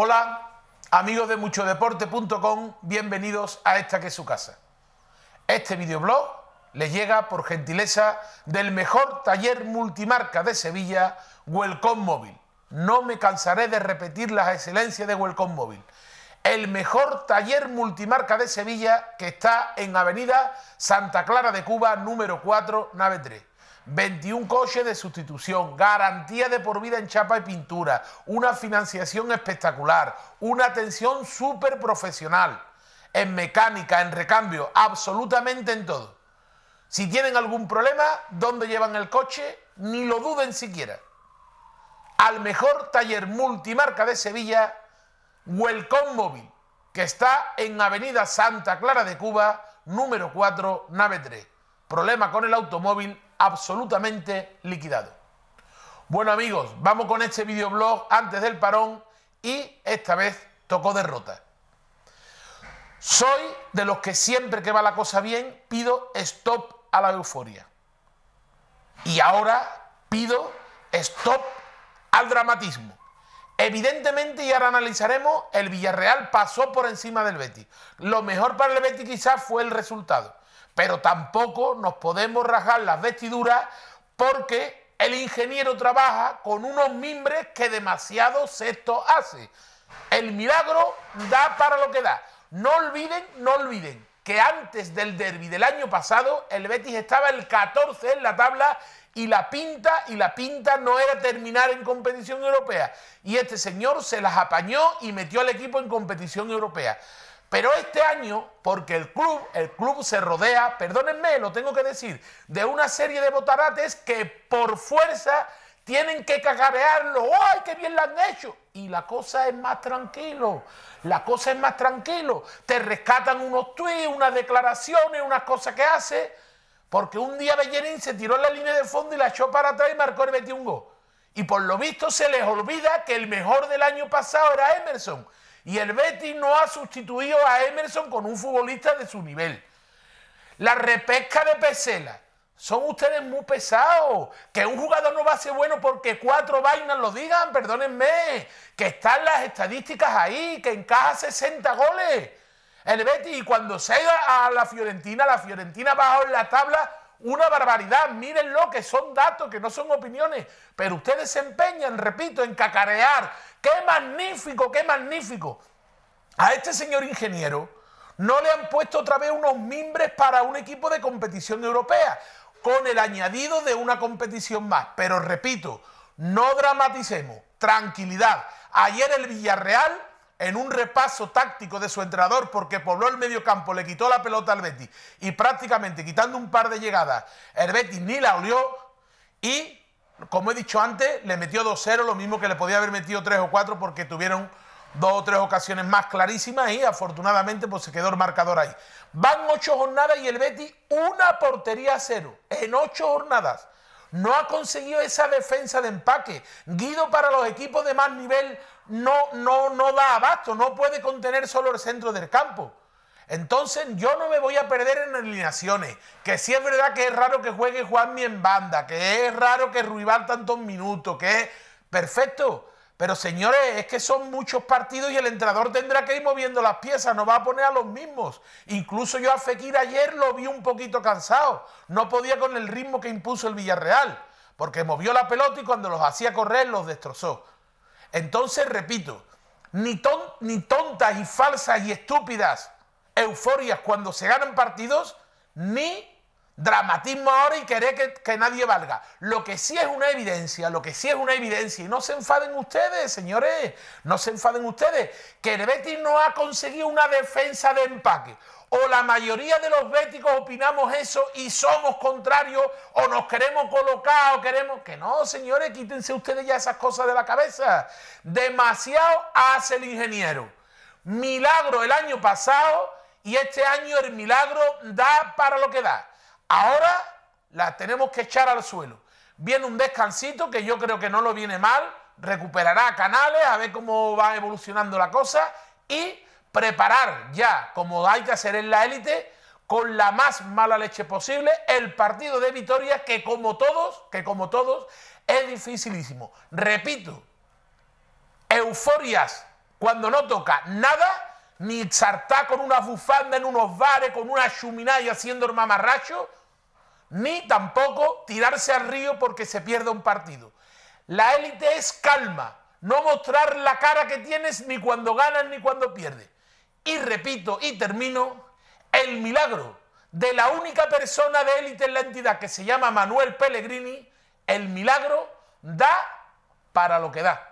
Hola, amigos de muchodeporte.com, bienvenidos a esta que es su casa. Este videoblog les llega por gentileza del mejor taller multimarca de Sevilla, Welcome Móvil. No me cansaré de repetir las excelencias de Welcome Móvil. El mejor taller multimarca de Sevilla que está en Avenida Santa Clara de Cuba, número 4, nave 3. 21 coches de sustitución, garantía de por vida en chapa y pintura, una financiación espectacular, una atención súper profesional, en mecánica, en recambio, absolutamente en todo. Si tienen algún problema, ¿dónde llevan el coche? Ni lo duden siquiera. Al mejor taller multimarca de Sevilla, Welcome Móvil, que está en Avenida Santa Clara de Cuba, número 4, nave 3. Problema con el automóvil, absolutamente liquidado. Bueno amigos, vamos con este videoblog antes del parón y esta vez tocó derrota. Soy de los que siempre que va la cosa bien pido stop a la euforia. Y ahora pido stop al dramatismo. Evidentemente, y ahora analizaremos, el Villarreal pasó por encima del Betis. Lo mejor para el Betis quizás fue el resultado pero tampoco nos podemos rajar las vestiduras porque el ingeniero trabaja con unos mimbres que demasiado sexto hace. El milagro da para lo que da. No olviden, no olviden que antes del derby del año pasado el Betis estaba el 14 en la tabla y la pinta y la pinta no era terminar en competición europea. Y este señor se las apañó y metió al equipo en competición europea. Pero este año, porque el club, el club se rodea, perdónenme, lo tengo que decir, de una serie de botarates que por fuerza tienen que cagarearlo. ¡Ay, qué bien lo han hecho! Y la cosa es más tranquilo. La cosa es más tranquilo. Te rescatan unos tweets, unas declaraciones, unas cosas que hace. Porque un día Bellerín se tiró en la línea de fondo y la echó para atrás y marcó el 21 gol. Y por lo visto se les olvida que el mejor del año pasado era Emerson. Y el Betis no ha sustituido a Emerson con un futbolista de su nivel. La repesca de Pesela. Son ustedes muy pesados. Que un jugador no va a ser bueno porque cuatro vainas lo digan, perdónenme. Que están las estadísticas ahí, que encaja 60 goles. El Betis, y cuando se a la Fiorentina, la Fiorentina baja en la tabla una barbaridad. Miren lo que son datos, que no son opiniones, pero ustedes se empeñan, repito, en cacarear. ¡Qué magnífico, qué magnífico! A este señor ingeniero no le han puesto otra vez unos mimbres para un equipo de competición europea, con el añadido de una competición más. Pero repito, no dramaticemos, tranquilidad. Ayer el Villarreal en un repaso táctico de su entrenador porque pobló el mediocampo, le quitó la pelota al Betis y prácticamente quitando un par de llegadas, el Betis ni la olió y, como he dicho antes, le metió 2-0, lo mismo que le podía haber metido 3 o 4 porque tuvieron dos o tres ocasiones más clarísimas y afortunadamente pues se quedó el marcador ahí. Van ocho jornadas y el Betis una portería a cero en ocho jornadas no ha conseguido esa defensa de empaque. Guido para los equipos de más nivel no, no, no da abasto, no puede contener solo el centro del campo. Entonces yo no me voy a perder en alineaciones, que sí es verdad que es raro que juegue Juanmi en banda, que es raro que Ruibal tantos minutos, que es perfecto, pero señores, es que son muchos partidos y el entrenador tendrá que ir moviendo las piezas, no va a poner a los mismos. Incluso yo a Fekir ayer lo vi un poquito cansado, no podía con el ritmo que impuso el Villarreal, porque movió la pelota y cuando los hacía correr los destrozó. Entonces, repito, ni, ni tontas y falsas y estúpidas euforias cuando se ganan partidos, ni dramatismo ahora y querer que, nadie valga. Lo que sí es una evidencia, lo que sí es una evidencia, y no se enfaden ustedes, señores, no se enfaden ustedes, que el Betis no ha conseguido una defensa de empaque. O la mayoría de los béticos opinamos eso y somos contrarios, o nos queremos colocar, o queremos. Que no, señores, quítense ustedes ya esas cosas de la cabeza. Demasiado hace el ingeniero. Milagro el año pasado y este año el milagro da para lo que da. Ahora la tenemos que echar al suelo. Viene un descansito que yo creo que no lo viene mal, recuperará canales, a ver cómo va evolucionando la cosa y preparar ya, como hay que hacer en la élite, con la más mala leche posible, el partido de Vitoria que como todos, que como todos, es dificilísimo. Repito, euforias cuando no toca nada ni sartar con una bufanda en unos bares, con una chuminada y haciendo el mamarracho, ni tampoco tirarse al río porque se pierda un partido. La élite es calma, no mostrar la cara que tienes ni cuando ganas ni cuando pierdes. Y repito y termino, el milagro de la única persona de élite en la entidad que se llama Manuel Pellegrini, el milagro da para lo que da.